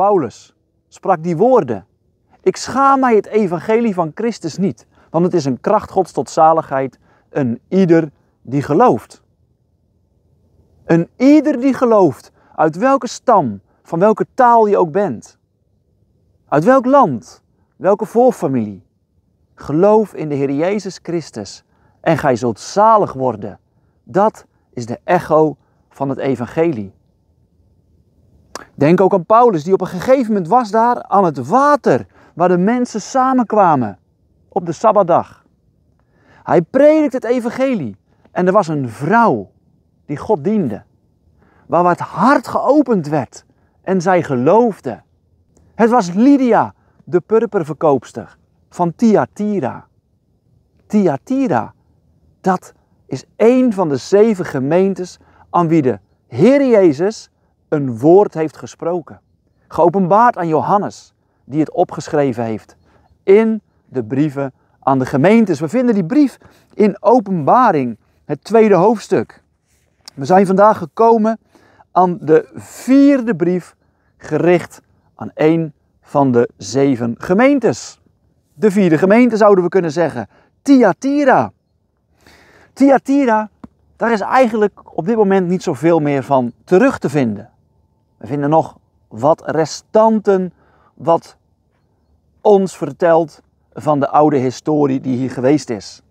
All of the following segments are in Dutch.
Paulus sprak die woorden. Ik schaam mij het evangelie van Christus niet, want het is een kracht Gods tot zaligheid, een ieder die gelooft. Een ieder die gelooft, uit welke stam, van welke taal je ook bent, uit welk land, welke voorfamilie. Geloof in de Heer Jezus Christus en gij zult zalig worden. Dat is de echo van het evangelie. Denk ook aan Paulus, die op een gegeven moment was daar aan het water, waar de mensen samenkwamen op de Sabbatdag. Hij predikte het evangelie en er was een vrouw die God diende, waar het hart geopend werd en zij geloofde. Het was Lydia, de purperverkoopster van Thyatira. Thyatira, dat is één van de zeven gemeentes aan wie de Heer Jezus een woord heeft gesproken. Geopenbaard aan Johannes, die het opgeschreven heeft in de brieven aan de gemeentes. We vinden die brief in Openbaring, het tweede hoofdstuk. We zijn vandaag gekomen aan de vierde brief, gericht aan één van de zeven gemeentes. De vierde gemeente zouden we kunnen zeggen, Thyatira. Thyatira, daar is eigenlijk op dit moment niet zoveel meer van terug te vinden. We vinden nog wat restanten wat ons vertelt van de oude historie die hier geweest is.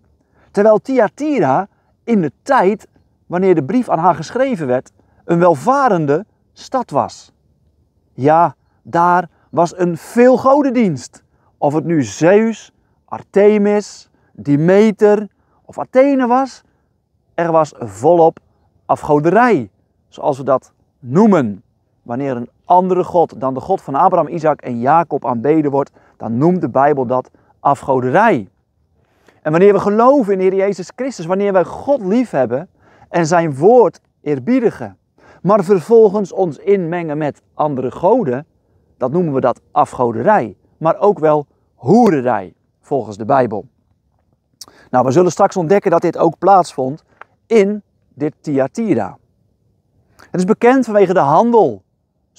Terwijl Thyatira in de tijd, wanneer de brief aan haar geschreven werd, een welvarende stad was. Ja, daar was een veelgodendienst. Of het nu Zeus, Artemis, Demeter of Athene was, er was volop afgoderij, zoals we dat noemen wanneer een andere God dan de God van Abraham, Isaac en Jacob aanbeden wordt, dan noemt de Bijbel dat afgoderij. En wanneer we geloven in Heer Jezus Christus, wanneer wij God liefhebben en zijn woord eerbiedigen, maar vervolgens ons inmengen met andere goden, dat noemen we dat afgoderij, maar ook wel hoerderij volgens de Bijbel. Nou, we zullen straks ontdekken dat dit ook plaatsvond in dit Thyatira. Het is bekend vanwege de handel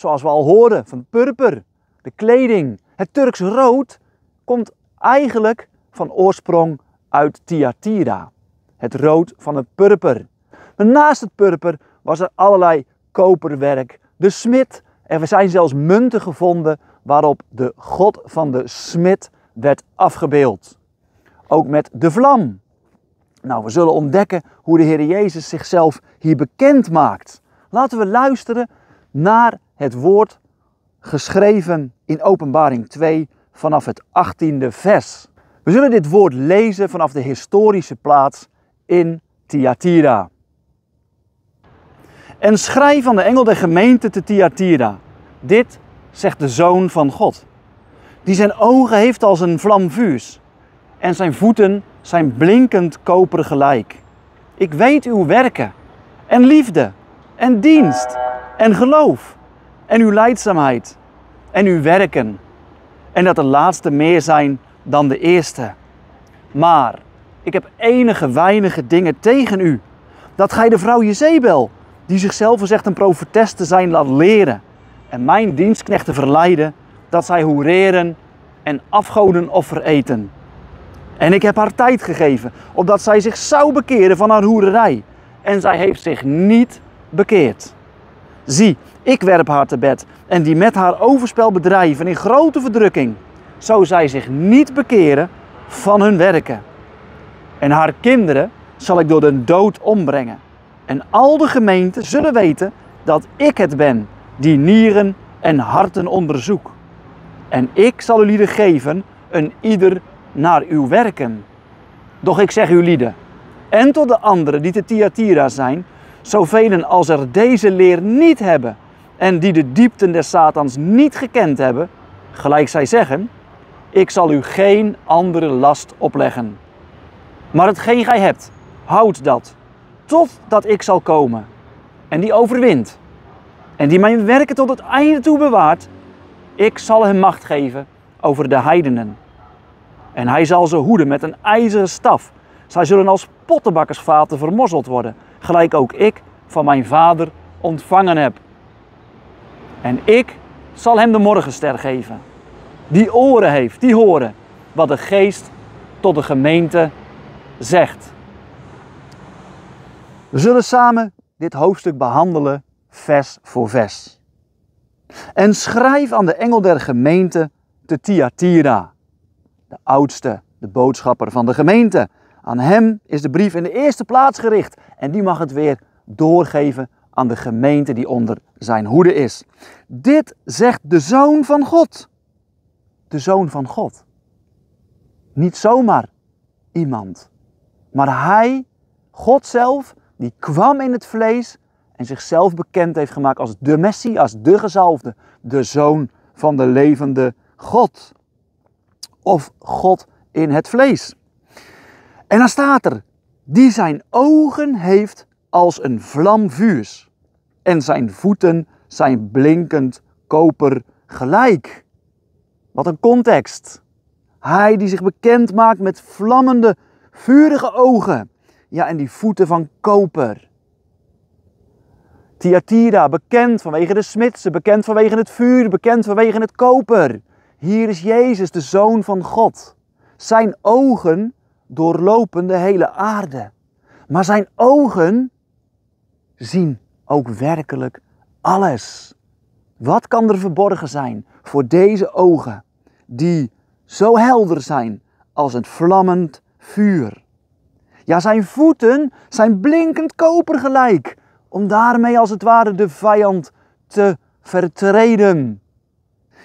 zoals we al hoorden, van purper, de kleding. Het Turks rood komt eigenlijk van oorsprong uit Tiatira. Het rood van het purper. Maar naast het purper was er allerlei koperwerk, de smid. En we zijn zelfs munten gevonden waarop de god van de smid werd afgebeeld. Ook met de vlam. Nou, we zullen ontdekken hoe de Heer Jezus zichzelf hier bekend maakt. Laten we luisteren naar het woord geschreven in Openbaring 2 vanaf het 18e vers. We zullen dit woord lezen vanaf de historische plaats in Thyatira. En schrijf aan de engel der gemeente te Thyatira. Dit zegt de Zoon van God, die zijn ogen heeft als een vlam vuurs en zijn voeten zijn blinkend koper gelijk. Ik weet uw werken en liefde en dienst en geloof en uw leidzaamheid en uw werken. En dat de laatste meer zijn dan de eerste. Maar ik heb enige weinige dingen tegen u. Dat gij de vrouw Jezebel, die zichzelf zegt een profetes te zijn, laat leren. En mijn dienstknechten verleiden dat zij hoereren en afgoden offereten. eten. En ik heb haar tijd gegeven, opdat zij zich zou bekeren van haar hoererij. En zij heeft zich niet bekeerd. Zie, ik werp haar te bed en die met haar overspel bedrijven in grote verdrukking, zo zij zich niet bekeren van hun werken. En haar kinderen zal ik door de dood ombrengen. En al de gemeenten zullen weten dat ik het ben die nieren en harten onderzoek. En ik zal u lieden geven, een ieder naar uw werken. Doch ik zeg u lieden, en tot de anderen die te Tiatira zijn, Zoveel als er deze leer niet hebben en die de diepten des Satans niet gekend hebben, gelijk zij zeggen, ik zal u geen andere last opleggen. Maar hetgeen gij hebt, houd dat, totdat ik zal komen. En die overwint, en die mijn werken tot het einde toe bewaart, ik zal hem macht geven over de heidenen. En hij zal ze hoeden met een ijzeren staf. Zij zullen als pottenbakkersvaten vermozzeld worden gelijk ook ik van mijn Vader ontvangen heb. En ik zal hem de morgenster geven. Die oren heeft, die horen wat de geest tot de gemeente zegt. We zullen samen dit hoofdstuk behandelen, vers voor vers. En schrijf aan de engel der gemeente te Thyatira, de oudste, de boodschapper van de gemeente. Aan hem is de brief in de eerste plaats gericht en die mag het weer doorgeven aan de gemeente die onder zijn hoede is. Dit zegt de Zoon van God. De Zoon van God. Niet zomaar iemand, maar Hij, God zelf, die kwam in het vlees en zichzelf bekend heeft gemaakt als de als de gezalfde, de Zoon van de levende God. Of God in het vlees. En dan staat er, die zijn ogen heeft als een vlam vuurs en zijn voeten zijn blinkend koper gelijk. Wat een context. Hij die zich bekend maakt met vlammende, vurige ogen. Ja, en die voeten van koper. Thyatira, bekend vanwege de smidsen, bekend vanwege het vuur, bekend vanwege het koper. Hier is Jezus, de Zoon van God. Zijn ogen doorlopen de hele aarde. Maar zijn ogen zien ook werkelijk alles. Wat kan er verborgen zijn voor deze ogen, die zo helder zijn als het vlammend vuur? Ja, zijn voeten zijn blinkend koper gelijk, om daarmee als het ware de vijand te vertreden.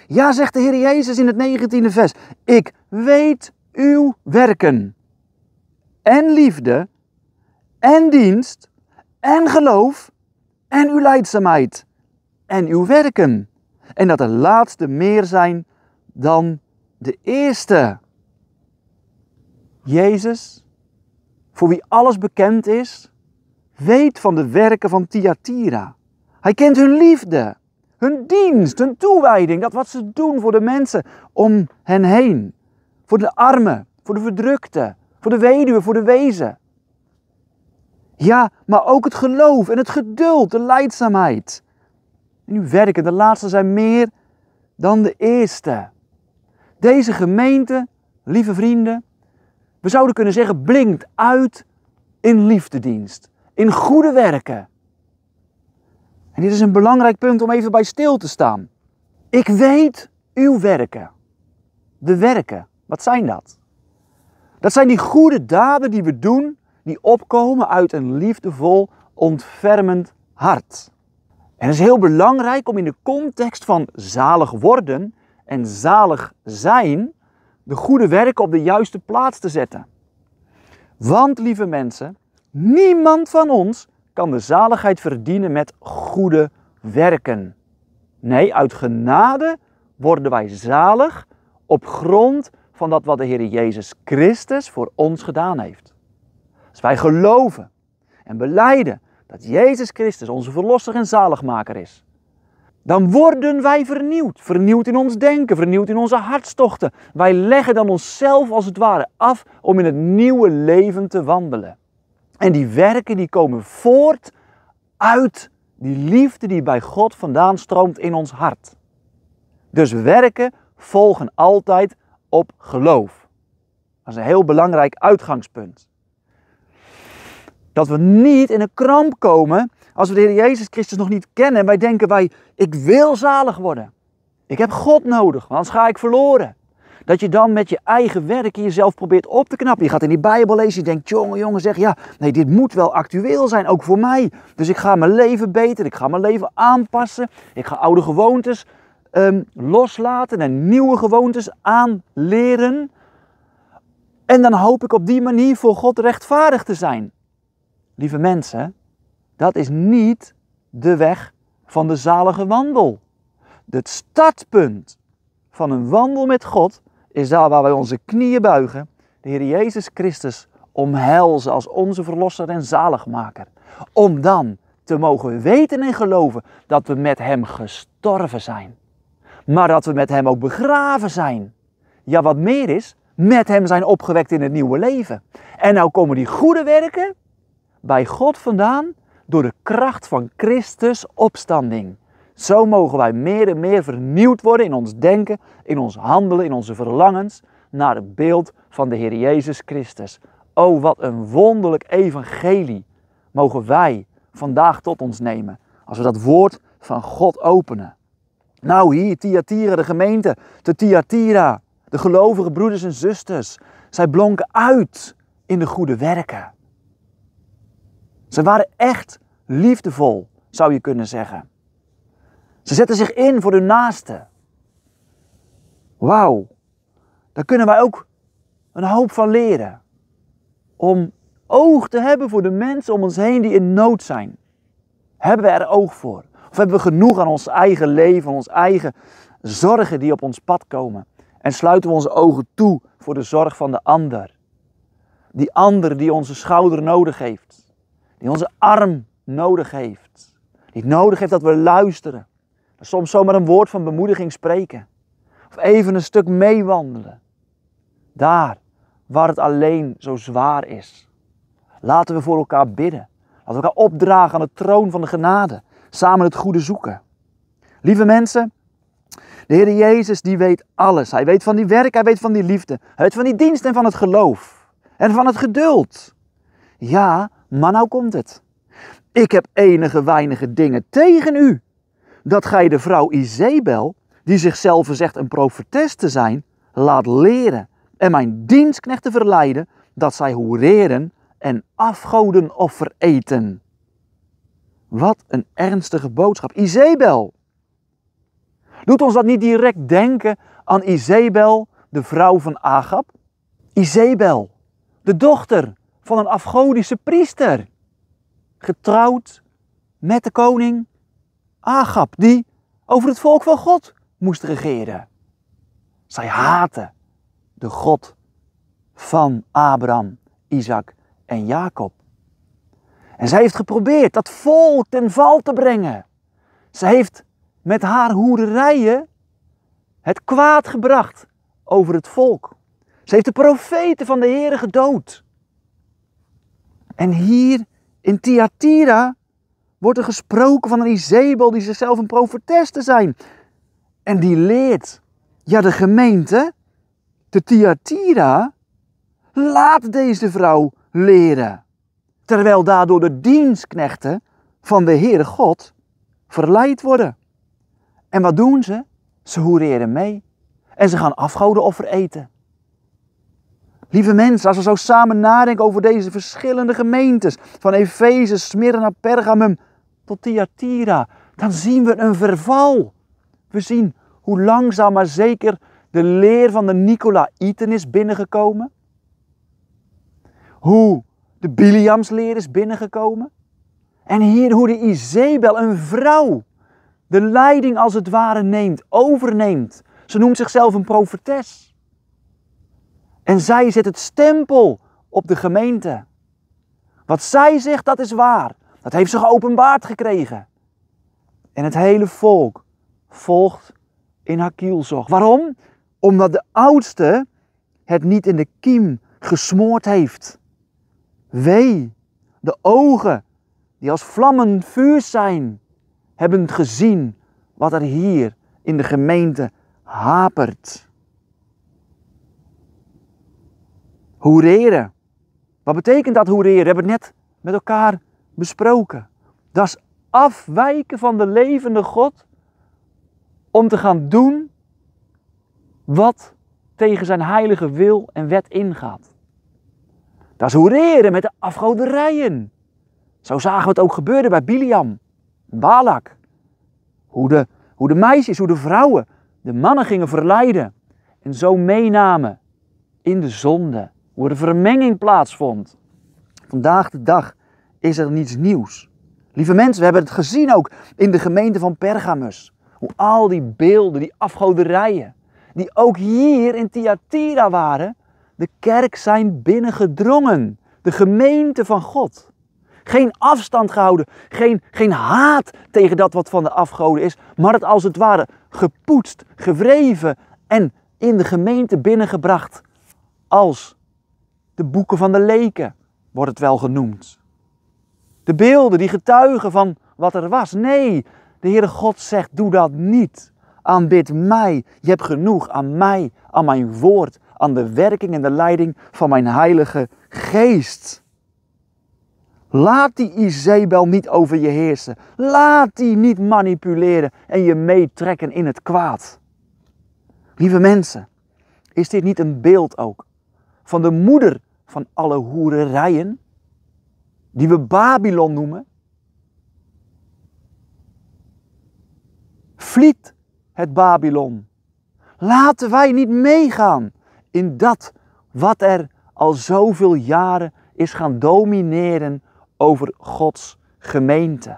Ja, zegt de Heer Jezus in het 19e vers, ik weet uw werken en liefde en dienst en geloof en uw leidzaamheid en uw werken. En dat de laatste meer zijn dan de eerste. Jezus, voor wie alles bekend is, weet van de werken van Thyatira. Hij kent hun liefde, hun dienst, hun toewijding, dat wat ze doen voor de mensen om hen heen. Voor de armen, voor de verdrukten, voor de weduwe, voor de wezen. Ja, maar ook het geloof en het geduld, de leidzaamheid. En uw werken, de laatste zijn meer dan de eerste. Deze gemeente, lieve vrienden, we zouden kunnen zeggen, blinkt uit in liefdedienst, in goede werken. En dit is een belangrijk punt om even bij stil te staan. Ik weet uw werken. De werken, wat zijn dat? Dat zijn die goede daden die we doen, die opkomen uit een liefdevol, ontfermend hart. En het is heel belangrijk om in de context van zalig worden en zalig zijn de goede werken op de juiste plaats te zetten. Want lieve mensen, niemand van ons kan de zaligheid verdienen met goede werken. Nee, uit genade worden wij zalig op grond van dat wat de Heer Jezus Christus voor ons gedaan heeft. Als dus wij geloven en beleiden dat Jezus Christus onze verlosser en zaligmaker is, dan worden wij vernieuwd. Vernieuwd in ons denken, vernieuwd in onze hartstochten. Wij leggen dan onszelf als het ware af om in het nieuwe leven te wandelen. En die werken die komen voort uit die liefde die bij God vandaan stroomt in ons hart. Dus werken volgen altijd op geloof. Dat is een heel belangrijk uitgangspunt. Dat we niet in een kramp komen als we de Heer Jezus Christus nog niet kennen en wij denken wij, ik wil zalig worden. Ik heb God nodig, want anders ga ik verloren. Dat je dan met je eigen werk jezelf probeert op te knappen. Je gaat in die Bijbel lezen, je denkt, jongen, jongen, zeg ja, nee, dit moet wel actueel zijn, ook voor mij. Dus ik ga mijn leven beter, ik ga mijn leven aanpassen, ik ga oude gewoontes Ehm, loslaten en nieuwe gewoontes aanleren. En dan hoop ik op die manier voor God rechtvaardig te zijn. Lieve mensen, dat is niet de weg van de zalige wandel. Het startpunt van een wandel met God is daar waar wij onze knieën buigen, de Heer Jezus Christus omhelzen als onze verlosser en zaligmaker. Om dan te mogen weten en geloven dat we met Hem gestorven zijn maar dat we met Hem ook begraven zijn. Ja, wat meer is, met Hem zijn opgewekt in het nieuwe leven. En nou komen die goede werken bij God vandaan door de kracht van Christus opstanding. Zo mogen wij meer en meer vernieuwd worden in ons denken, in ons handelen, in onze verlangens naar het beeld van de Heer Jezus Christus. Oh, wat een wonderlijk evangelie mogen wij vandaag tot ons nemen als we dat woord van God openen. Nou, hier, Thyatira, de gemeente, de Thyatira, de gelovige broeders en zusters, zij blonken uit in de goede werken. Ze waren echt liefdevol, zou je kunnen zeggen. Ze zetten zich in voor hun naasten. Wauw, daar kunnen wij ook een hoop van leren. Om oog te hebben voor de mensen om ons heen die in nood zijn. Hebben we er oog voor? Of hebben we genoeg aan ons eigen leven, onze ons eigen zorgen die op ons pad komen? En sluiten we onze ogen toe voor de zorg van de ander? Die ander die onze schouder nodig heeft, die onze arm nodig heeft, die nodig heeft dat we luisteren. Soms zomaar een woord van bemoediging spreken. Of even een stuk meewandelen. Daar waar het alleen zo zwaar is. Laten we voor elkaar bidden. Laten we elkaar opdragen aan de troon van de genade samen het goede zoeken. Lieve mensen, de Heer Jezus die weet alles. Hij weet van die werk, hij weet van die liefde. Hij weet van die dienst en van het geloof. En van het geduld. Ja, maar nou komt het. Ik heb enige weinige dingen tegen u. Dat gij de vrouw Izebel, die zichzelf zegt een profetes te zijn, laat leren en mijn dienstknechten verleiden dat zij hoereren en afgoden of vereten. Wat een ernstige boodschap. Izebel. Doet ons dat niet direct denken aan Izebel, de vrouw van Agab? Izebel, de dochter van een afgodische priester. Getrouwd met de koning Agab, die over het volk van God moest regeren. Zij haatte de God van Abraham, Isaac en Jacob. En zij heeft geprobeerd dat volk ten val te brengen. Ze heeft met haar hoererijen het kwaad gebracht over het volk. Ze heeft de profeten van de Heeren gedood. En hier in Thyatira wordt er gesproken van een Izebel die zichzelf een profetes te zijn. En die leert, ja de gemeente, de Thyatira, laat deze vrouw leren terwijl daardoor de dienstknechten van de Heere God verleid worden. En wat doen ze? Ze hoereren mee en ze gaan of eten. Lieve mensen, als we zo samen nadenken over deze verschillende gemeentes, van Efeze, Smyrna, Pergamum tot Thyatira, dan zien we een verval. We zien hoe langzaam maar zeker de leer van de Nicolaïten is binnengekomen. Hoe de Biliamsleer is binnengekomen. En hier hoe de Izebel, een vrouw, de leiding als het ware neemt, overneemt. Ze noemt zichzelf een profetes. En zij zet het stempel op de gemeente. Wat zij zegt, dat is waar. Dat heeft ze geopenbaard gekregen. En het hele volk volgt in haar kielzog. Waarom? Omdat de oudste het niet in de kiem gesmoord heeft. Wee, de ogen die als vlammen vuur zijn, hebben gezien wat er hier in de gemeente hapert. Hoereren. Wat betekent dat hoereren? We hebben het net met elkaar besproken. Dat is afwijken van de levende God om te gaan doen wat tegen zijn heilige wil en wet ingaat. Dat is hoereren met de afgoderijen. Zo zagen we het ook gebeuren bij Biliam, Balak. Hoe de, hoe de meisjes, hoe de vrouwen de mannen gingen verleiden en zo meenamen in de zonde, hoe er vermenging plaatsvond. Vandaag de dag is er niets nieuws. Lieve mensen, we hebben het gezien ook in de gemeente van Pergamus. Hoe al die beelden, die afgoderijen, die ook hier in Thyatira waren, de kerk zijn binnengedrongen. De gemeente van God. Geen afstand gehouden, geen, geen haat tegen dat wat van de afgoden is, maar het als het ware gepoetst, gewreven en in de gemeente binnengebracht. Als de boeken van de leken wordt het wel genoemd. De beelden die getuigen van wat er was. Nee, de Heere God zegt: doe dat niet. Aanbid mij. Je hebt genoeg aan mij, aan mijn woord, aan de werking en de leiding van mijn Heilige Geest. Laat die Izebel niet over je heersen. Laat die niet manipuleren en je meetrekken in het kwaad. Lieve mensen, is dit niet een beeld ook van de moeder van alle hoererijen, die we Babylon noemen? Vliet het Babylon. Laten wij niet meegaan in dat wat er al zoveel jaren is gaan domineren over Gods gemeente.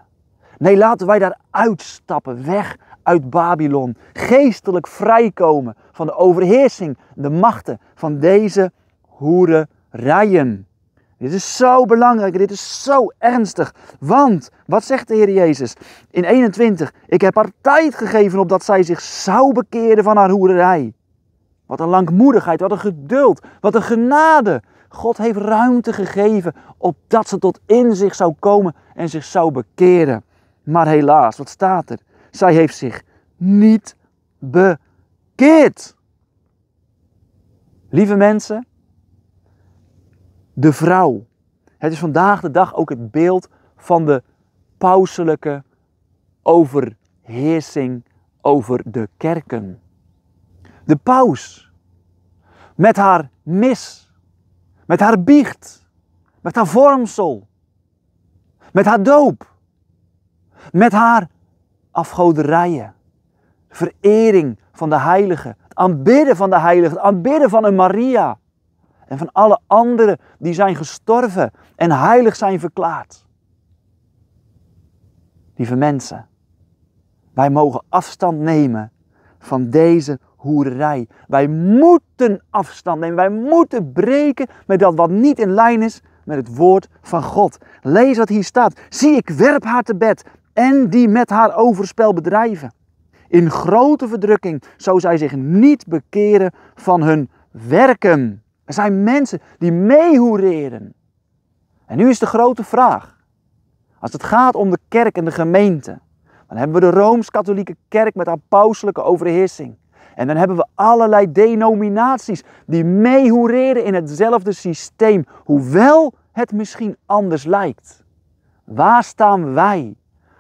Nee, laten wij daar uitstappen, weg uit Babylon, geestelijk vrijkomen van de overheersing, de machten van deze hoererijen. Dit is zo belangrijk, dit is zo ernstig. Want, wat zegt de Heer Jezus in 21? Ik heb haar tijd gegeven opdat zij zich zou bekeren van haar hoerij. Wat een langmoedigheid, wat een geduld, wat een genade. God heeft ruimte gegeven opdat ze tot in zich zou komen en zich zou bekeren. Maar helaas, wat staat er? Zij heeft zich niet bekeerd. Lieve mensen, de vrouw. Het is vandaag de dag ook het beeld van de pauselijke overheersing over de kerken. De paus. Met haar mis. Met haar biecht. Met haar vormsel. Met haar doop. Met haar afgoderijen. Verering van de heiligen. Het aanbidden van de heiligen. Het aanbidden van een Maria. En van alle anderen die zijn gestorven en heilig zijn verklaard. Lieve mensen, wij mogen afstand nemen van deze hoerij. Wij moeten afstand nemen. Wij moeten breken met dat wat niet in lijn is met het woord van God. Lees wat hier staat. Zie, ik werp haar te bed en die met haar overspel bedrijven. In grote verdrukking, zou zij zich niet bekeren van hun werken. Er zijn mensen die meehoereren. En nu is de grote vraag. Als het gaat om de kerk en de gemeente, dan hebben we de Rooms-Katholieke Kerk met haar pauselijke overheersing. En dan hebben we allerlei denominaties die meehoereren in hetzelfde systeem, hoewel het misschien anders lijkt. Waar staan wij?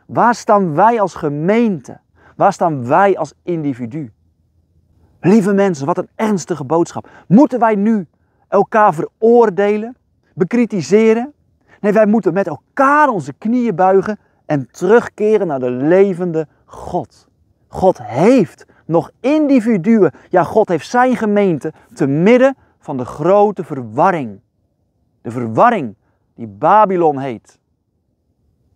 Waar staan wij als gemeente? Waar staan wij als individu? Lieve mensen, wat een ernstige boodschap. Moeten wij nu elkaar veroordelen, bekritiseren? Nee, wij moeten met elkaar onze knieën buigen en terugkeren naar de levende God. God heeft nog individuen. Ja, God heeft zijn gemeente te midden van de grote verwarring. De verwarring die Babylon heet.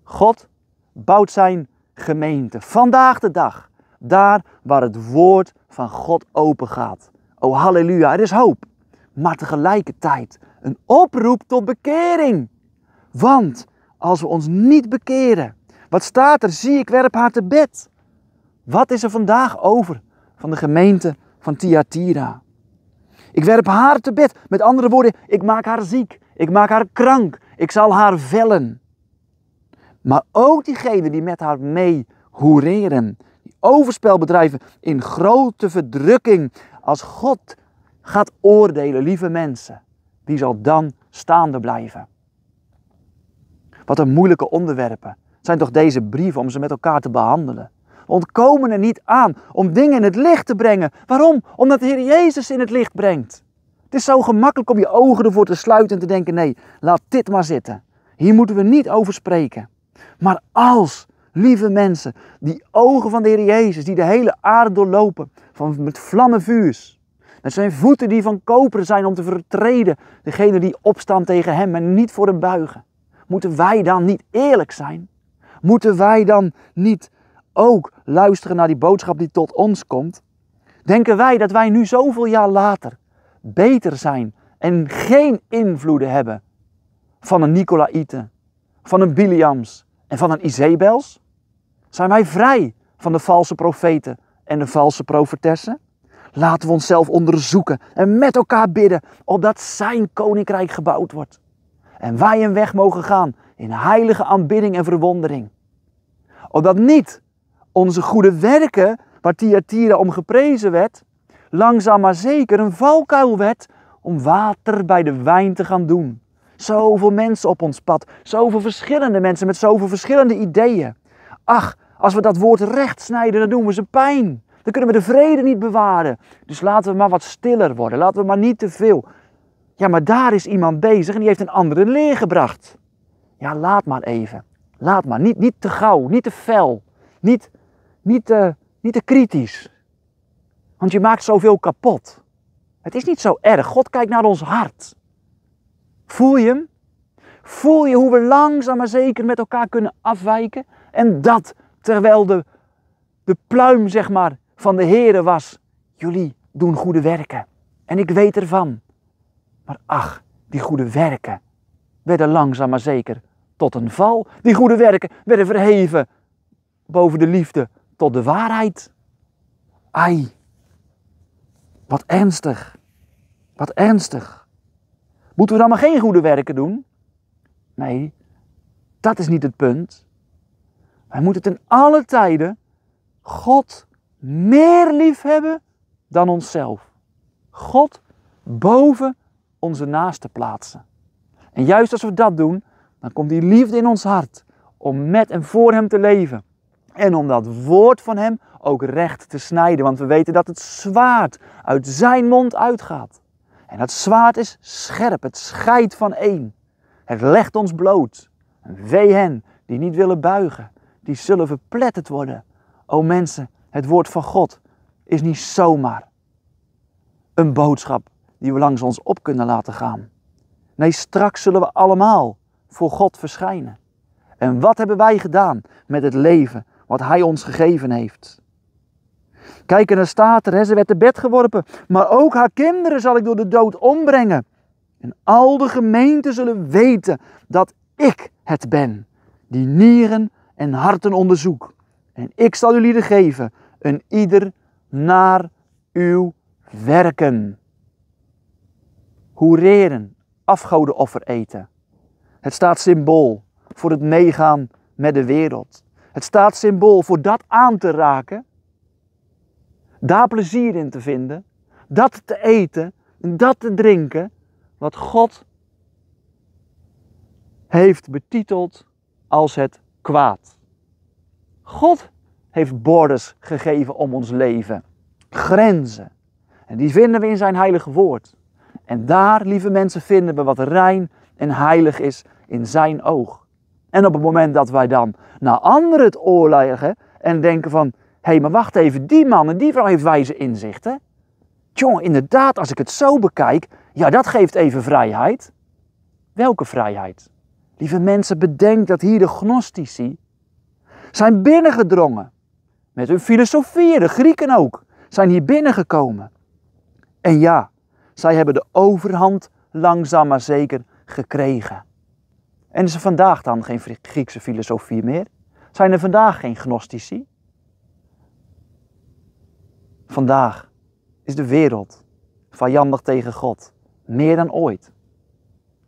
God bouwt zijn gemeente vandaag de dag. Daar waar het woord van God open gaat. Oh halleluja, er is hoop. Maar tegelijkertijd een oproep tot bekering. Want als we ons niet bekeren, wat staat er? Zie, ik werp haar te bed. Wat is er vandaag over van de gemeente van Thyatira? Ik werp haar te bed. Met andere woorden, ik maak haar ziek. Ik maak haar krank. Ik zal haar vellen. Maar ook diegenen die met haar mee hoereren, die overspel bedrijven in grote verdrukking. Als God gaat oordelen, lieve mensen, wie zal dan staande blijven? Wat een moeilijke onderwerpen zijn toch deze brieven om ze met elkaar te behandelen ontkomen er niet aan om dingen in het licht te brengen. Waarom? Omdat de Heer Jezus in het licht brengt. Het is zo gemakkelijk om je ogen ervoor te sluiten en te denken: nee, laat dit maar zitten. Hier moeten we niet over spreken. Maar als, lieve mensen, die ogen van de Heer Jezus, die de hele aarde doorlopen, van, met vlammen vuurs, met zijn voeten die van koper zijn om te vertreden, degene die opstaan tegen hem en niet voor hem buigen, moeten wij dan niet eerlijk zijn? Moeten wij dan niet ook luisteren naar die boodschap die tot ons komt, denken wij dat wij nu zoveel jaar later beter zijn en geen invloeden hebben van een Nicolaïte, van een Biliams en van een Izebels? Zijn wij vrij van de valse profeten en de valse profetessen? Laten we onszelf onderzoeken en met elkaar bidden opdat zijn koninkrijk gebouwd wordt. En wij een weg mogen gaan in heilige aanbidding en verwondering. Opdat niet onze goede werken, waar Tieren om geprezen werd, langzaam maar zeker een valkuil werd om water bij de wijn te gaan doen. Zoveel mensen op ons pad, zoveel verschillende mensen met zoveel verschillende ideeën. Ach, als we dat woord recht snijden, dan doen we ze pijn. Dan kunnen we de vrede niet bewaren. Dus laten we maar wat stiller worden. Laten we maar niet te veel. Ja, maar daar is iemand bezig en die heeft een andere leer gebracht. Ja, laat maar even. Laat maar. Niet, niet te gauw, niet te fel. Niet niet, te, eh, niet te kritisch. Want je maakt zoveel kapot. Het is niet zo erg. God kijkt naar ons hart. Voel je hem? Voel je hoe we langzaam maar zeker met elkaar kunnen afwijken? En dat terwijl de, de pluim, zeg maar, van de here was. Jullie doen goede werken. En ik weet ervan. Maar ach, die goede werken werden langzaam maar zeker tot een val. Die goede werken werden verheven boven de liefde tot de waarheid. Ai, wat ernstig. Wat ernstig. Moeten we dan maar geen goede werken doen? Nee, dat is niet het punt. Wij moeten ten alle tijde God meer lief hebben dan onszelf. God boven onze naaste plaatsen. En juist als we dat doen, dan komt die liefde in ons hart om met en voor Hem te leven. En om dat woord van hem ook recht te snijden. Want we weten dat het zwaard uit zijn mond uitgaat. En dat zwaard is scherp, het scheidt van één. Het legt ons bloot. En wee hen die niet willen buigen, die zullen verpletterd worden. O mensen, het woord van God is niet zomaar een boodschap die we langs ons op kunnen laten gaan. Nee, straks zullen we allemaal voor God verschijnen. En wat hebben wij gedaan met het leven wat Hij ons gegeven heeft. Kijk, en dan staat er, ze werd te bed geworpen, maar ook haar kinderen zal ik door de dood ombrengen. En al de gemeenten zullen weten dat ik het ben, die nieren en harten onderzoek. En ik zal jullie geven, een ieder naar uw werken. Hoereren, afgodenoffer eten. Het staat symbool voor het meegaan met de wereld. Het staat symbool voor dat aan te raken, daar plezier in te vinden, dat te eten en dat te drinken, wat God heeft betiteld als het kwaad. God heeft borders gegeven om ons leven, grenzen. En die vinden we in zijn heilige woord. En daar, lieve mensen, vinden we wat rein en heilig is in zijn oog. En op het moment dat wij dan naar anderen het oor leggen en denken van... Hé, hey, maar wacht even, die man en die vrouw heeft wijze inzichten. Jong, inderdaad, als ik het zo bekijk, ja, dat geeft even vrijheid. Welke vrijheid? Lieve mensen, bedenk dat hier de gnostici zijn binnengedrongen. Met hun filosofieën, de Grieken ook, zijn hier binnengekomen. En ja, zij hebben de overhand langzaam maar zeker gekregen. En is er vandaag dan geen Griekse filosofie meer? Zijn er vandaag geen gnostici? Vandaag is de wereld vijandig tegen God, meer dan ooit.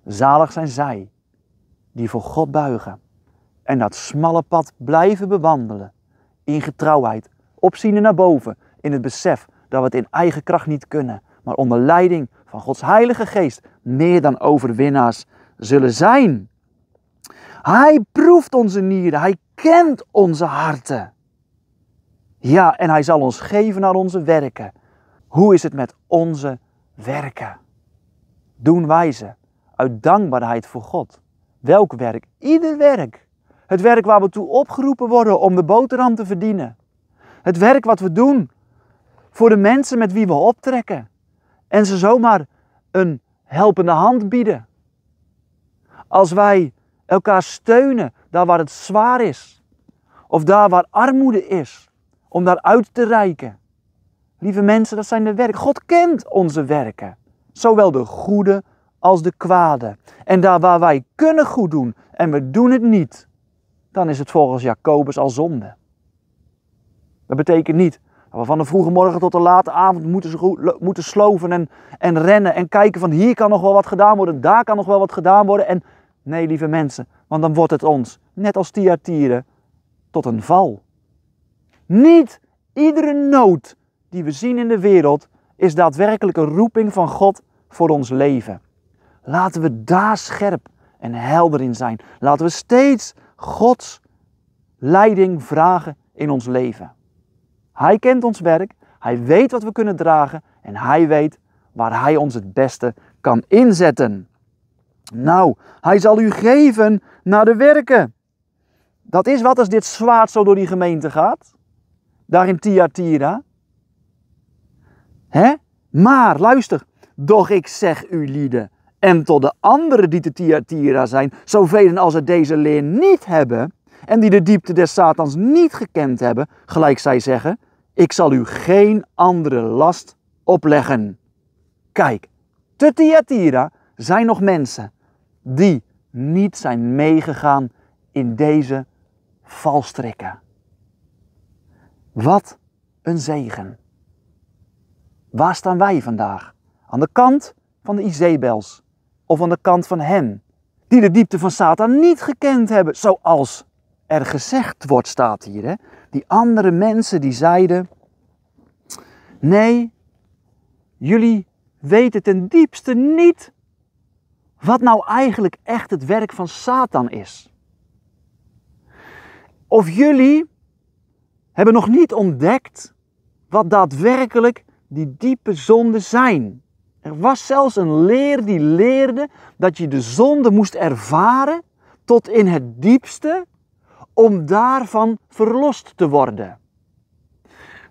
Zalig zijn zij die voor God buigen en dat smalle pad blijven bewandelen. In getrouwheid, opziende naar boven, in het besef dat we het in eigen kracht niet kunnen, maar onder leiding van Gods Heilige Geest meer dan overwinnaars zullen zijn. Hij proeft onze nieren, hij kent onze harten. Ja, en hij zal ons geven naar onze werken. Hoe is het met onze werken? Doen wij ze uit dankbaarheid voor God? Welk werk? Ieder werk. Het werk waar we toe opgeroepen worden om de boterham te verdienen. Het werk wat we doen voor de mensen met wie we optrekken. En ze zomaar een helpende hand bieden. Als wij Elkaar steunen daar waar het zwaar is. Of daar waar armoede is. Om daar uit te reiken. Lieve mensen, dat zijn de werken. God kent onze werken. Zowel de goede als de kwade. En daar waar wij kunnen goed doen en we doen het niet, dan is het volgens Jacobus al zonde. Dat betekent niet dat we van de vroege morgen tot de late avond moeten, moeten sloven en, en rennen en kijken van hier kan nog wel wat gedaan worden, daar kan nog wel wat gedaan worden en Nee, lieve mensen, want dan wordt het ons, net als tiatieren, tot een val. Niet iedere nood die we zien in de wereld is daadwerkelijk een roeping van God voor ons leven. Laten we daar scherp en helder in zijn. Laten we steeds Gods leiding vragen in ons leven. Hij kent ons werk, hij weet wat we kunnen dragen en hij weet waar hij ons het beste kan inzetten. Nou, hij zal u geven naar de werken. Dat is wat als dit zwaard zo door die gemeente gaat. Daar in Tiatira, Hè? Maar, luister. Doch ik zeg u lieden. En tot de anderen die te Tiatira zijn, zoveel als ze deze leer niet hebben. En die de diepte des Satans niet gekend hebben. Gelijk zij zeggen. Ik zal u geen andere last opleggen. Kijk, te Tiatira zijn nog mensen die niet zijn meegegaan in deze valstrikken. Wat een zegen. Waar staan wij vandaag? Aan de kant van de Izebels of aan de kant van hen die de diepte van Satan niet gekend hebben, zoals er gezegd wordt, staat hier. Hè? Die andere mensen die zeiden, nee, jullie weten ten diepste niet wat nou eigenlijk echt het werk van Satan is. Of jullie hebben nog niet ontdekt wat daadwerkelijk die diepe zonden zijn. Er was zelfs een leer die leerde dat je de zonde moest ervaren tot in het diepste om daarvan verlost te worden.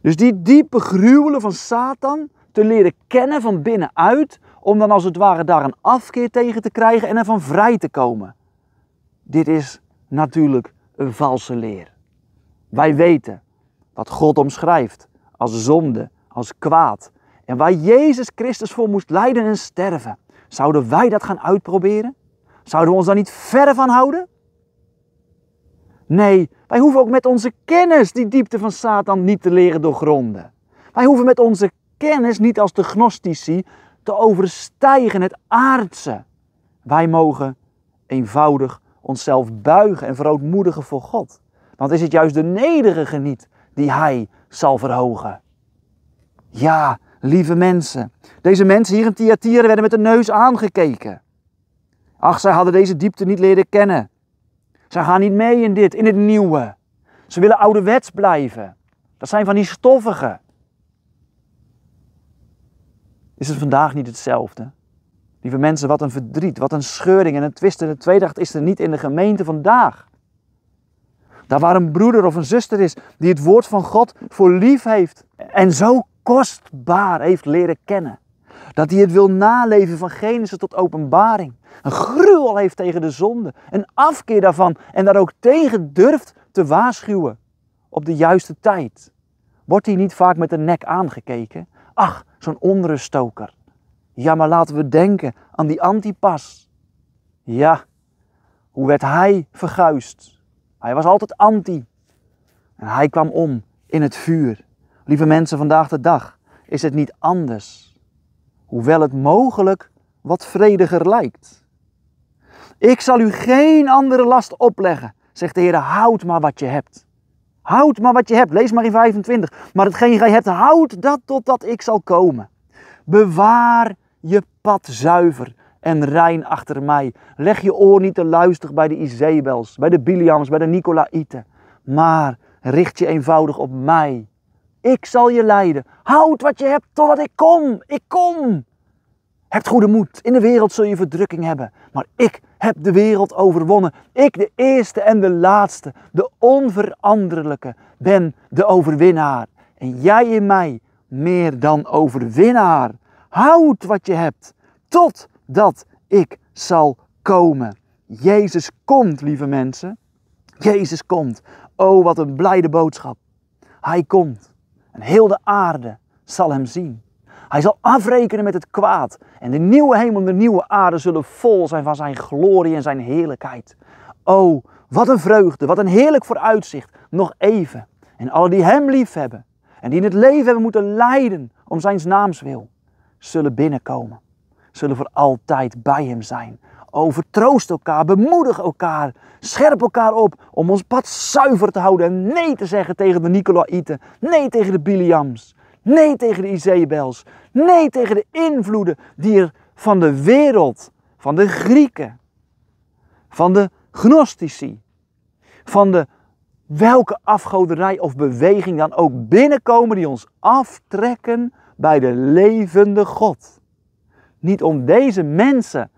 Dus die diepe gruwelen van Satan te leren kennen van binnenuit, om dan als het ware daar een afkeer tegen te krijgen en ervan vrij te komen. Dit is natuurlijk een valse leer. Wij weten wat God omschrijft als zonde, als kwaad en waar Jezus Christus voor moest lijden en sterven. Zouden wij dat gaan uitproberen? Zouden we ons daar niet verre van houden? Nee, wij hoeven ook met onze kennis die diepte van Satan niet te leren doorgronden. Wij hoeven met onze kennis niet als de gnostici te overstijgen, het aardse. Wij mogen eenvoudig onszelf buigen en verootmoedigen voor God. Want is het juist de nederige niet die Hij zal verhogen? Ja, lieve mensen. Deze mensen hier in Thyatira werden met de neus aangekeken. Ach, zij hadden deze diepte niet leren kennen. Zij gaan niet mee in dit, in het nieuwe. Ze willen ouderwets blijven. Dat zijn van die stoffige is het vandaag niet hetzelfde. Lieve mensen, wat een verdriet, wat een scheuring en een twist en een tweedracht is er niet in de gemeente vandaag. Daar waar een broeder of een zuster is die het woord van God voor lief heeft en zo kostbaar heeft leren kennen. Dat hij het wil naleven van Genesis tot openbaring. Een gruwel heeft tegen de zonde, een afkeer daarvan en daar ook tegen durft te waarschuwen op de juiste tijd. Wordt hij niet vaak met de nek aangekeken? Ach, zo'n onruststoker. Ja, maar laten we denken aan die Antipas. Ja, hoe werd hij verguisd? Hij was altijd anti. En hij kwam om in het vuur. Lieve mensen, vandaag de dag is het niet anders. Hoewel het mogelijk wat vrediger lijkt. Ik zal u geen andere last opleggen, zegt de Heer, houd maar wat je hebt. Houd maar wat je hebt. Lees maar in 25. Maar hetgeen jij hebt, houd dat totdat ik zal komen. Bewaar je pad zuiver en rein achter mij. Leg je oor niet te luisteren bij de Izebels, bij de Biliams, bij de Nicolaïten. Maar richt je eenvoudig op mij. Ik zal je leiden. Houd wat je hebt totdat ik kom. Ik kom. Heb goede moed. In de wereld zul je verdrukking hebben. Maar ik heb de wereld overwonnen. Ik, de eerste en de laatste, de onveranderlijke, ben de overwinnaar. En jij in mij, meer dan overwinnaar. Houd wat je hebt, totdat ik zal komen. Jezus komt, lieve mensen. Jezus komt. Oh, wat een blijde boodschap. Hij komt. En heel de aarde zal hem zien. Hij zal afrekenen met het kwaad. En de nieuwe hemel en de nieuwe aarde zullen vol zijn van zijn glorie en zijn heerlijkheid. Oh, wat een vreugde, wat een heerlijk vooruitzicht. Nog even. En alle die hem lief hebben en die in het leven hebben moeten lijden om zijn naams wil, zullen binnenkomen. Zullen voor altijd bij hem zijn. O, vertroost elkaar, bemoedig elkaar, scherp elkaar op om ons pad zuiver te houden en nee te zeggen tegen de Nicolaïten, nee tegen de Biliams, nee tegen de Izebels, Nee, tegen de invloeden die er van de wereld, van de Grieken, van de Gnostici, van de welke afgoderij of beweging dan ook binnenkomen die ons aftrekken bij de levende God. Niet om deze mensen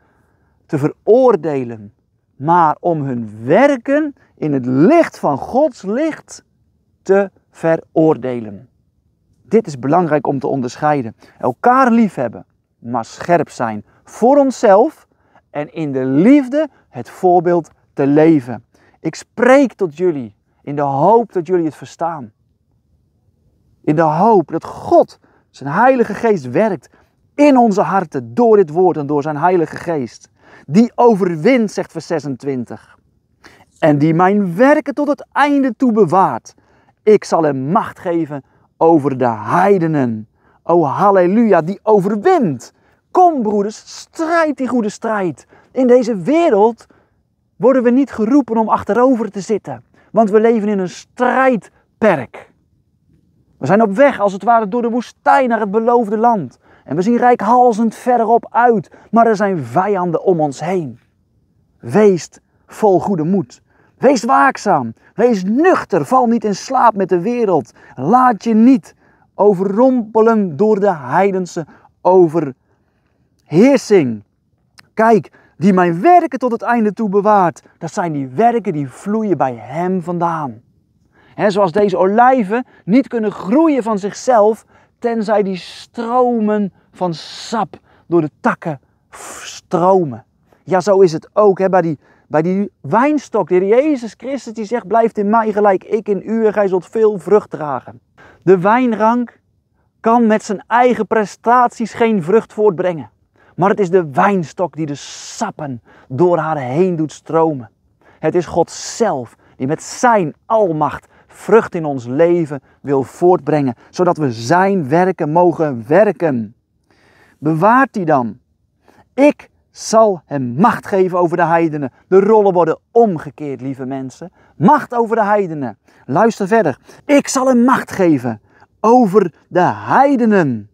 te veroordelen, maar om hun werken in het licht van Gods licht te veroordelen. Dit is belangrijk om te onderscheiden. Elkaar liefhebben, maar scherp zijn voor onszelf en in de liefde het voorbeeld te leven. Ik spreek tot jullie in de hoop dat jullie het verstaan. In de hoop dat God, zijn Heilige Geest, werkt in onze harten door dit woord en door zijn Heilige Geest. Die overwint, zegt vers 26. En die mijn werken tot het einde toe bewaart. Ik zal hem macht geven over de heidenen. O halleluja, die overwint. Kom broeders, strijd die goede strijd. In deze wereld worden we niet geroepen om achterover te zitten, want we leven in een strijdperk. We zijn op weg als het ware door de woestijn naar het beloofde land. En we zien rijkhalzend verderop uit, maar er zijn vijanden om ons heen. Weest vol goede moed, Wees waakzaam, wees nuchter, val niet in slaap met de wereld. Laat je niet overrompelen door de heidense overheersing. Kijk, die mijn werken tot het einde toe bewaart, dat zijn die werken die vloeien bij Hem vandaan. He, zoals deze olijven niet kunnen groeien van zichzelf, tenzij die stromen van sap door de takken stromen. Ja, zo is het ook bij die bij die wijnstok, de Heer Jezus Christus die zegt, blijft in mij gelijk, ik in u en gij zult veel vrucht dragen. De wijnrank kan met zijn eigen prestaties geen vrucht voortbrengen. Maar het is de wijnstok die de sappen door haar heen doet stromen. Het is God zelf die met zijn almacht vrucht in ons leven wil voortbrengen, zodat we zijn werken mogen werken. Bewaart die dan. Ik zal hem macht geven over de heidenen. De rollen worden omgekeerd, lieve mensen. Macht over de heidenen. Luister verder. Ik zal hem macht geven over de heidenen.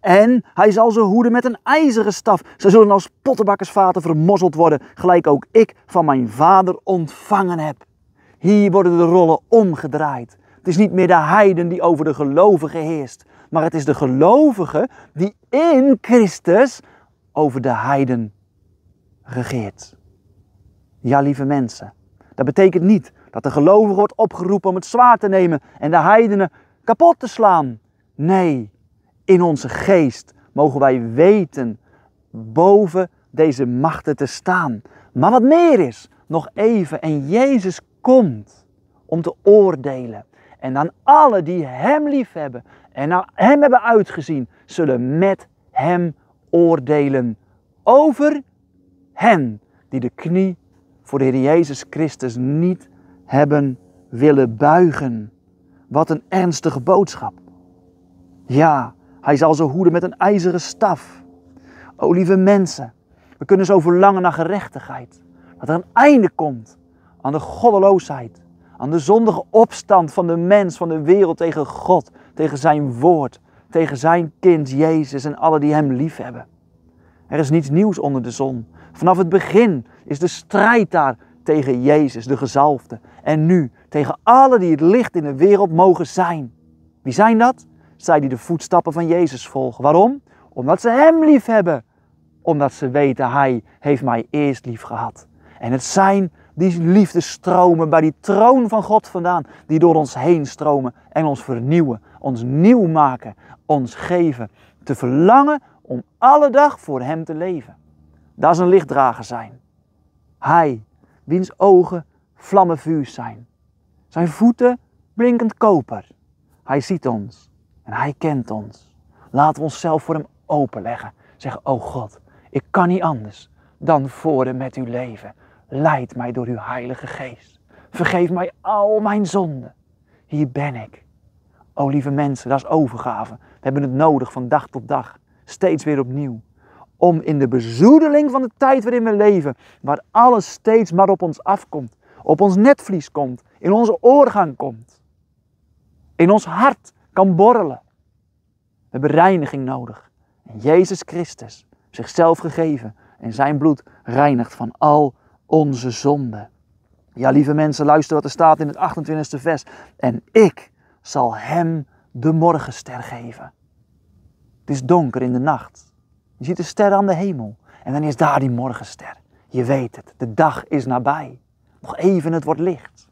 En hij zal ze hoeden met een ijzeren staf. Ze zullen als pottenbakkersvaten vermozzeld worden, gelijk ook ik van mijn vader ontvangen heb. Hier worden de rollen omgedraaid. Het is niet meer de heiden die over de gelovigen heerst, maar het is de gelovige die in Christus over de heiden regeert. Ja, lieve mensen, dat betekent niet dat de gelovige wordt opgeroepen om het zwaar te nemen en de heidenen kapot te slaan. Nee, in onze geest mogen wij weten boven deze machten te staan. Maar wat meer is, nog even en Jezus komt om te oordelen. En aan alle die Hem lief hebben en naar Hem hebben uitgezien, zullen met Hem oordelen over hen die de knie voor de Heer Jezus Christus niet hebben willen buigen. Wat een ernstige boodschap. Ja, hij zal ze hoeden met een ijzeren staf. O lieve mensen, we kunnen zo verlangen naar gerechtigheid. Dat er een einde komt aan de goddeloosheid, aan de zondige opstand van de mens, van de wereld tegen God, tegen zijn woord, tegen zijn kind Jezus en alle die hem lief hebben. Er is niets nieuws onder de zon. Vanaf het begin is de strijd daar tegen Jezus, de gezalfde. En nu tegen alle die het licht in de wereld mogen zijn. Wie zijn dat? Zij die de voetstappen van Jezus volgen. Waarom? Omdat ze Hem lief hebben. Omdat ze weten, Hij heeft mij eerst lief gehad. En het zijn die liefde stromen bij die troon van God vandaan, die door ons heen stromen en ons vernieuwen, ons nieuw maken, ons geven, te verlangen om alle dag voor Hem te leven. Dat zijn een lichtdrager zijn. Hij, wiens ogen vlammen vuur zijn, zijn voeten blinkend koper. Hij ziet ons en Hij kent ons. Laten we onszelf voor Hem openleggen. Zeg, o oh God, ik kan niet anders dan voor Hem met uw leven. Leid mij door uw Heilige Geest. Vergeef mij al mijn zonden. Hier ben ik. O lieve mensen, dat is overgave. We hebben het nodig van dag tot dag, steeds weer opnieuw. Om in de bezoedeling van de tijd waarin we leven, waar alles steeds maar op ons afkomt, op ons netvlies komt, in onze oorgang komt, in ons hart kan borrelen. We hebben reiniging nodig. En Jezus Christus, zichzelf gegeven en zijn bloed reinigt van al onze zonde. Ja, lieve mensen, luister wat er staat in het 28e vers. En ik zal hem de morgenster geven. Het is donker in de nacht. Je ziet de ster aan de hemel. En dan is daar die morgenster. Je weet het, de dag is nabij. Nog even, het wordt licht.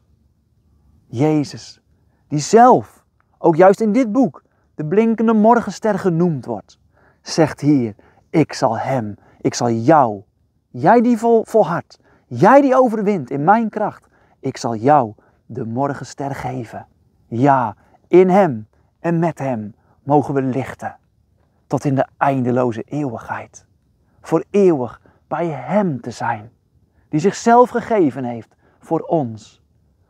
Jezus, die zelf, ook juist in dit boek, de blinkende morgenster genoemd wordt, zegt hier: Ik zal hem, ik zal jou, jij die vol, volhardt, Jij die overwint in mijn kracht, ik zal jou de morgenster geven. Ja, in hem en met hem mogen we lichten. Tot in de eindeloze eeuwigheid. Voor eeuwig bij hem te zijn. Die zichzelf gegeven heeft voor ons.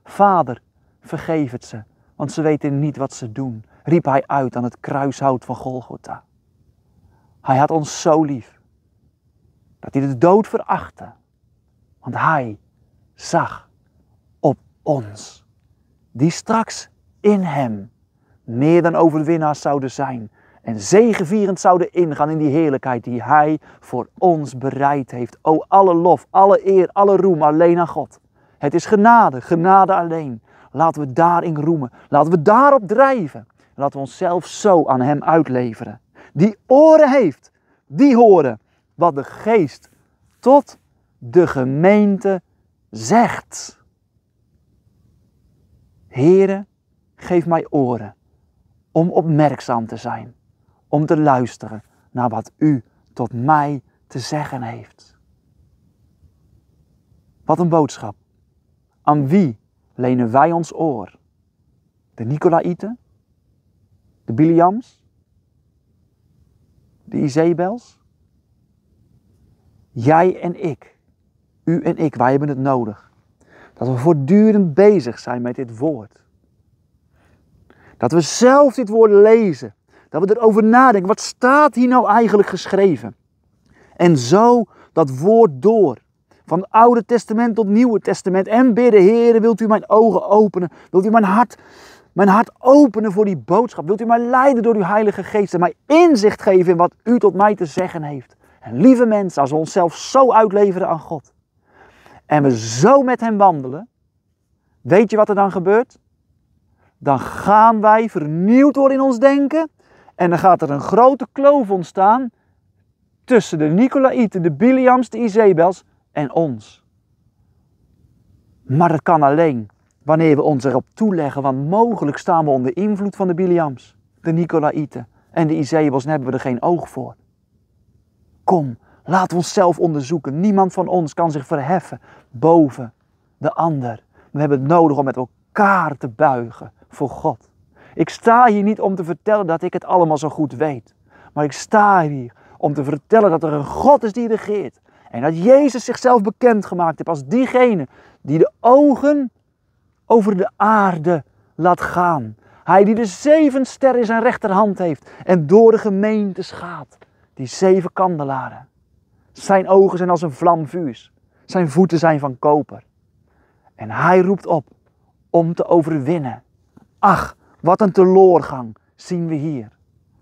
Vader, vergeef het ze, want ze weten niet wat ze doen, riep hij uit aan het kruishout van Golgotha. Hij had ons zo lief dat hij de dood verachtte want hij zag op ons, die straks in hem meer dan overwinnaars zouden zijn en zegevierend zouden ingaan in die heerlijkheid die Hij voor ons bereid heeft. O, alle lof, alle eer, alle roem alleen aan God. Het is genade, genade alleen. Laten we daarin roemen, laten we daarop drijven. Laten we onszelf zo aan Hem uitleveren. Die oren heeft, die horen wat de Geest tot de gemeente zegt. Heren, geef mij oren om opmerkzaam te zijn, om te luisteren naar wat u tot mij te zeggen heeft. Wat een boodschap. Aan wie lenen wij ons oor? De Nicolaïten? De Biliams? De Isabels? Jij en ik u en ik, wij hebben het nodig. Dat we voortdurend bezig zijn met dit woord. Dat we zelf dit woord lezen. Dat we erover nadenken. Wat staat hier nou eigenlijk geschreven? En zo dat woord door. Van het Oude Testament tot Nieuwe Testament. En bidden, Heer, wilt u mijn ogen openen? Wilt u mijn hart, mijn hart openen voor die boodschap? Wilt u mij leiden door uw Heilige Geest en mij inzicht geven in wat u tot mij te zeggen heeft? En lieve mensen, als we onszelf zo uitleveren aan God, en we zo met Hem wandelen, weet je wat er dan gebeurt? Dan gaan wij vernieuwd worden in ons denken en dan gaat er een grote kloof ontstaan tussen de Nicolaïten, de Biliams, de Izebels en ons. Maar dat kan alleen wanneer we ons erop toeleggen, want mogelijk staan we onder invloed van de Biliams, de Nicolaïten en de Isabels, en hebben we er geen oog voor. Kom, Laat ons zelf onderzoeken. Niemand van ons kan zich verheffen boven de ander. We hebben het nodig om met elkaar te buigen voor God. Ik sta hier niet om te vertellen dat ik het allemaal zo goed weet. Maar ik sta hier om te vertellen dat er een God is die regeert. En dat Jezus zichzelf bekendgemaakt heeft als diegene die de ogen over de aarde laat gaan. Hij die de zeven sterren in zijn rechterhand heeft en door de gemeentes gaat. Die zeven kandelaren. Zijn ogen zijn als een vlam vuurs. Zijn voeten zijn van koper. En hij roept op om te overwinnen. Ach, wat een teloorgang zien we hier.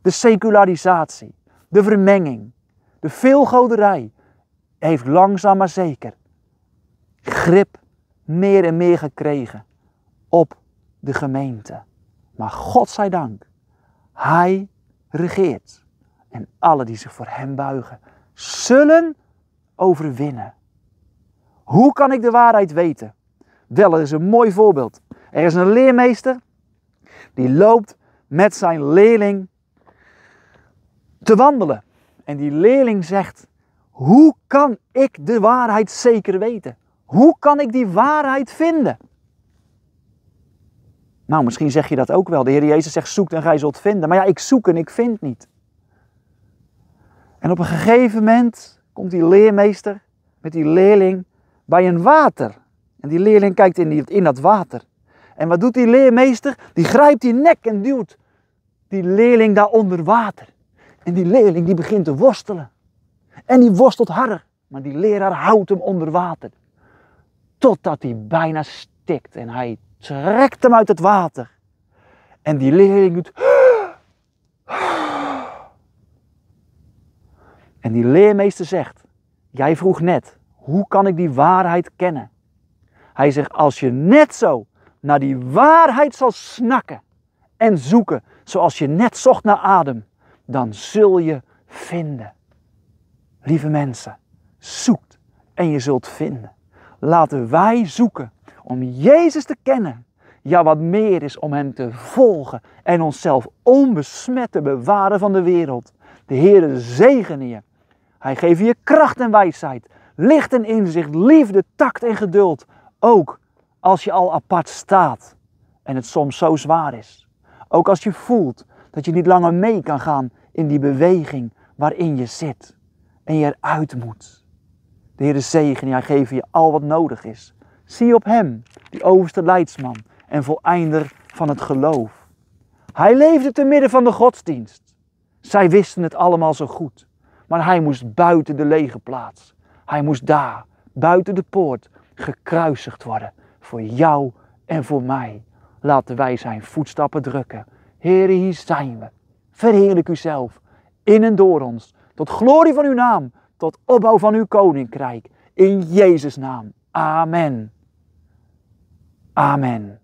De secularisatie, de vermenging, de veelgoderij heeft langzaam maar zeker grip meer en meer gekregen op de gemeente. Maar God zij dank, hij regeert. En alle die zich voor hem buigen, zullen overwinnen. Hoe kan ik de waarheid weten? Wel, er is een mooi voorbeeld. Er is een leermeester die loopt met zijn leerling te wandelen. En die leerling zegt: Hoe kan ik de waarheid zeker weten? Hoe kan ik die waarheid vinden? Nou, misschien zeg je dat ook wel. De Heer Jezus zegt: Zoek en gij zult vinden. Maar ja, ik zoek en ik vind niet. En op een gegeven moment komt die leermeester met die leerling bij een water. En die leerling kijkt in, die, in dat water. En wat doet die leermeester? Die grijpt die nek en duwt die leerling daar onder water. En die leerling die begint te worstelen. En die worstelt harder. Maar die leraar houdt hem onder water. Totdat hij bijna stikt. En hij trekt hem uit het water. En die leerling doet... En die leermeester zegt, jij vroeg net, hoe kan ik die waarheid kennen? Hij zegt, als je net zo naar die waarheid zal snakken en zoeken, zoals je net zocht naar adem, dan zul je vinden. Lieve mensen, zoekt en je zult vinden. Laten wij zoeken om Jezus te kennen. Ja, wat meer is om Hem te volgen en onszelf onbesmet te bewaren van de wereld. De Heere zegene je. Hij geeft je kracht en wijsheid, licht en inzicht, liefde, tact en geduld. Ook als je al apart staat en het soms zo zwaar is. Ook als je voelt dat je niet langer mee kan gaan in die beweging waarin je zit en je eruit moet. De Heer zegen, Hij geeft je al wat nodig is. Zie op Hem, die overste leidsman en voleinder van het geloof. Hij leefde te midden van de godsdienst. Zij wisten het allemaal zo goed. Maar hij moest buiten de lege plaats. Hij moest daar, buiten de poort, gekruisigd worden. Voor jou en voor mij. Laten wij zijn voetstappen drukken. Heren, hier zijn we. Verheerlijk uzelf, in en door ons. Tot glorie van uw naam, tot opbouw van uw koninkrijk. In Jezus' naam. Amen. Amen.